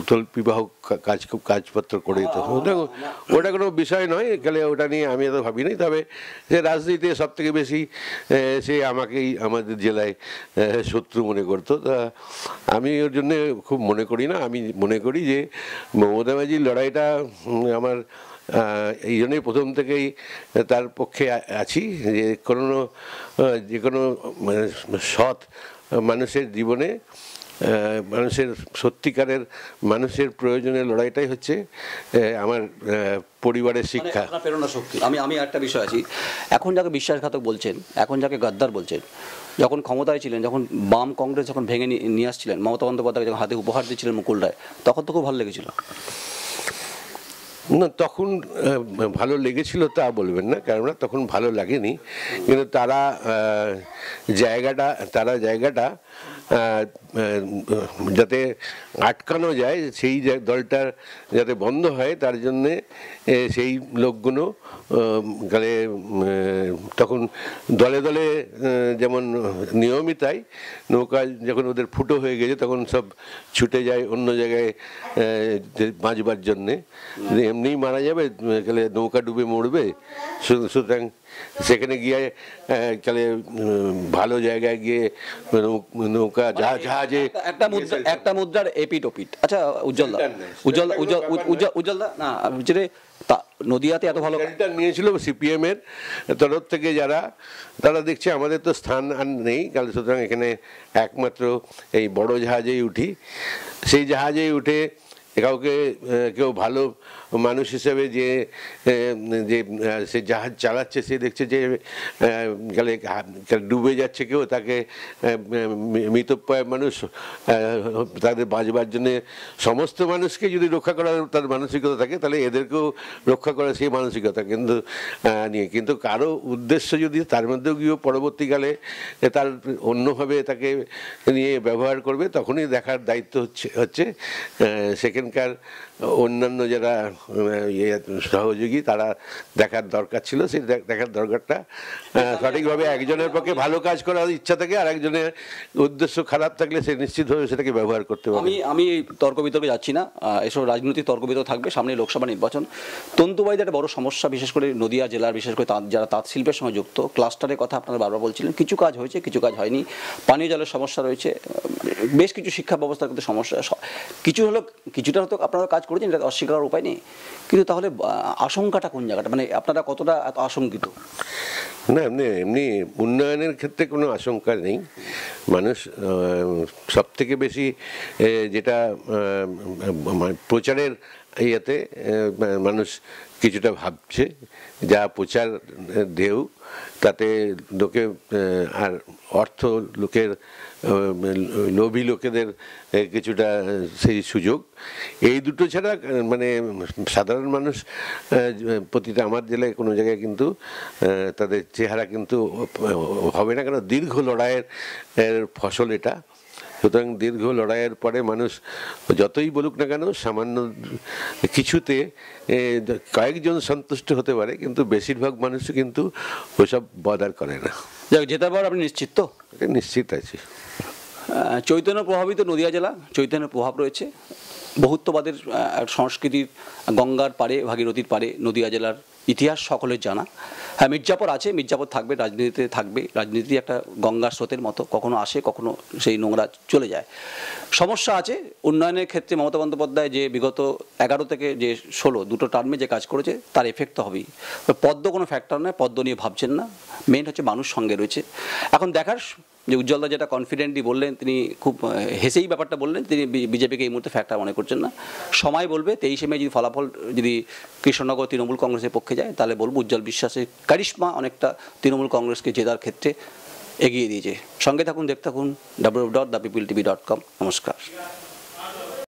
উত্তল বিবাহ কাজ কাজপত্র করে দিত ওটা ওটা কোনো বিষয় নয় গেলে ওটা নিয়ে আমি এত ভাবি তবে যে রাজনীতিতে সব থেকে বেশি সে আমাকেই আমাদের জেলায় শত্রু মনে করতো তা আমি ওর জন্যে খুব মনে করি না আমি মনে করি যে মমতা ব্যানার্জির লড়াইটা আমার এই জন্যই প্রথম থেকেই তার পক্ষে আছি যে কোনো যে কোনো মানে সৎ মানুষের জীবনে মানুষের সত্যিকারের মানুষের প্রয়োজনের লড়াইটাই হচ্ছে আমার পরিবারের মানে শিক্ষা প্রেরণা শক্তি আমি আমি একটা বিষয় আছি এখন যাকে বিশ্বাসঘাতক বলছেন এখন যাকে গাদ্দার বলছেন যখন ক্ষমতায় ছিলেন যখন বাম কংগ্রেস যখন ভেঙে নিয়ে আসছিলেন মমতা বন্দ্যোপাধ্যায় যখন হাতে উপহার দিচ্ছিলেন মুকুল রায় তখন তো খুব ভালো লেগেছিল না তখন ভালো লেগেছিল তা বলবেন না কেননা তখন ভালো লাগেনি কিন্তু তারা জায়গাটা তারা জায়গাটা যাতে আটকানো যায় সেই দলটা যাতে বন্ধ হয় তার জন্যে সেই লোকগুলো গেলে তখন দলে দলে যেমন নিয়মিতাই নৌকা যখন ওদের ফুটো হয়ে গেছে তখন সব ছুটে যায় অন্য জায়গায় বাঁচবার জন্যে এমনিই মারা যাবে গেলে নৌকা ডুবে মরবে সুতরাং সেখানে গিয়ে তাহলে ভালো জায়গায় গিয়ে নৌকা মানে জাহাজ জাহাজে একটা মুদ্রা একটা মুদ্রার এপিট ওপিট আচ্ছা উজ্জ্বল উজ্জ্বল উজ্জ্বল উজ্জ্বল না বুঝলে তা নদিয়াতে এত ভালো নিয়েছিল সিপিএম এর তরফ থেকে যারা তারা দেখছে আমাদের তো স্থান আর নেই কারণ সুতরাং এখানে একমাত্র এই বড় জাহাজেই উঠি সেই জাহাজেই উঠে কাউকে কেউ ভালো মানুষ হিসেবে যে যে সে জাহাজ চালাচ্ছে সে দেখছে যে ডুবে যাচ্ছে কেউ তাকে মৃতপ্রায় মানুষ তাদের বাঁচবার জন্যে সমস্ত মানুষকে যদি রক্ষা করার তার মানসিকতা থাকে তাহলে এদেরকেও রক্ষা করা সেই মানসিকতা কিন্তু নিয়ে কিন্তু কারো উদ্দেশ্য যদি তার মধ্যেও গিয়েও পরবর্তীকালে তার অন্যভাবে তাকে নিয়ে ব্যবহার করবে তখনই দেখার দায়িত্ব হচ্ছে হচ্ছে সেকেন্ড সেখানকার অন্যান্য যারা ইয়ে, সহযোগী তারা দেখার দরকার ছিল সেই দেখার দরকারটা সঠিকভাবে একজনের পক্ষে ভালো কাজ করার ইচ্ছা থাকে আর একজনের উদ্দেশ্য খারাপ থাকলে সে নিশ্চিতভাবে সেটাকে ব্যবহার করতে পারে আমি আমি তর্ক বিতর্কে যাচ্ছি না এসব রাজনৈতিক তর্ক বিতর্ক থাকবে সামনে লোকসভা নির্বাচন তন্তুবাইদের একটা বড় সমস্যা বিশেষ করে নদিয়া জেলার বিশেষ করে তাঁত যারা তাঁত শিল্পের সঙ্গে যুক্ত ক্লাস্টারের কথা আপনারা বারবার বলছিলেন কিছু কাজ হয়েছে কিছু কাজ হয়নি পানীয় জলের সমস্যা রয়েছে বেশ কিছু শিক্ষা ব্যবস্থার কিন্তু সমস্যা কিছু হলো কিছুটা সেটা হয়তো আপনারা কাজ করেছেন এটা অস্বীকার উপায় নেই কিন্তু তাহলে আশঙ্কাটা কোন জায়গাটা মানে আপনারা কতটা এত আশঙ্কিত না এমনি এমনি উন্নয়নের ক্ষেত্রে কোনো আশঙ্কা নেই মানুষ সব থেকে বেশি যেটা প্রচারের ইয়েতে মানুষ কিছুটা ভাবছে যা প্রচার দেও তাতে লোকে আর অর্থ লোকের লোভী লোকেদের কিছুটা সেই সুযোগ এই দুটো ছাড়া মানে সাধারণ মানুষ প্রতিটা আমার জেলায় কোনো জায়গায় কিন্তু তাদের চেহারা কিন্তু হবে না কেন দীর্ঘ লড়াইয়ের ফসল এটা সুতরাং দীর্ঘ লড়াইয়ের পরে মানুষ যতই বলুক না কেন সামান্য কিছুতে কয়েকজন সন্তুষ্ট হতে পারে কিন্তু বেশিরভাগ মানুষ কিন্তু ওইসব বদার করে না যাক যেতে পর আপনি নিশ্চিত তো নিশ্চিত আছি চৈতন্য প্রভাবিত নদিয়া জেলা চৈতন্য প্রভাব রয়েছে বহুত্ববাদের সংস্কৃতির গঙ্গার পারে ভাগীরথীর পারে নদিয়া জেলার ইতিহাস সকলের জানা হ্যাঁ মির্জাপুর আছে মির্জাপুর থাকবে রাজনীতিতে থাকবে রাজনীতি একটা গঙ্গার স্রোতের মতো কখনো আসে কখনো সেই নোংরা চলে যায় সমস্যা আছে উন্নয়নের ক্ষেত্রে মমতা বন্দ্যোপাধ্যায় যে বিগত এগারো থেকে যে ষোলো দুটো টার্মে যে কাজ করেছে তার এফেক্ট তো হবেই পদ্ম কোনো ফ্যাক্টর নয় পদ্ম নিয়ে ভাবছেন না মেন হচ্ছে মানুষ সঙ্গে রয়েছে এখন দেখার যে উজ্জ্বলদা যেটা কনফিডেন্টলি বললেন তিনি খুব হেসেই ব্যাপারটা বললেন তিনি বিজেপিকে এই মুহূর্তে ফ্যাক্টার মনে করছেন না সময় বলবে তেইশে মে যদি ফলাফল যদি কৃষ্ণনগর তৃণমূল কংগ্রেসের পক্ষে যায় তাহলে বলবো উজ্জ্বল বিশ্বাসের কারিশ্মা অনেকটা তৃণমূল কংগ্রেসকে জেতার ক্ষেত্রে এগিয়ে দিয়েছে সঙ্গে থাকুন দেখতে থাকুন W dot the people TV dot com নমস্কার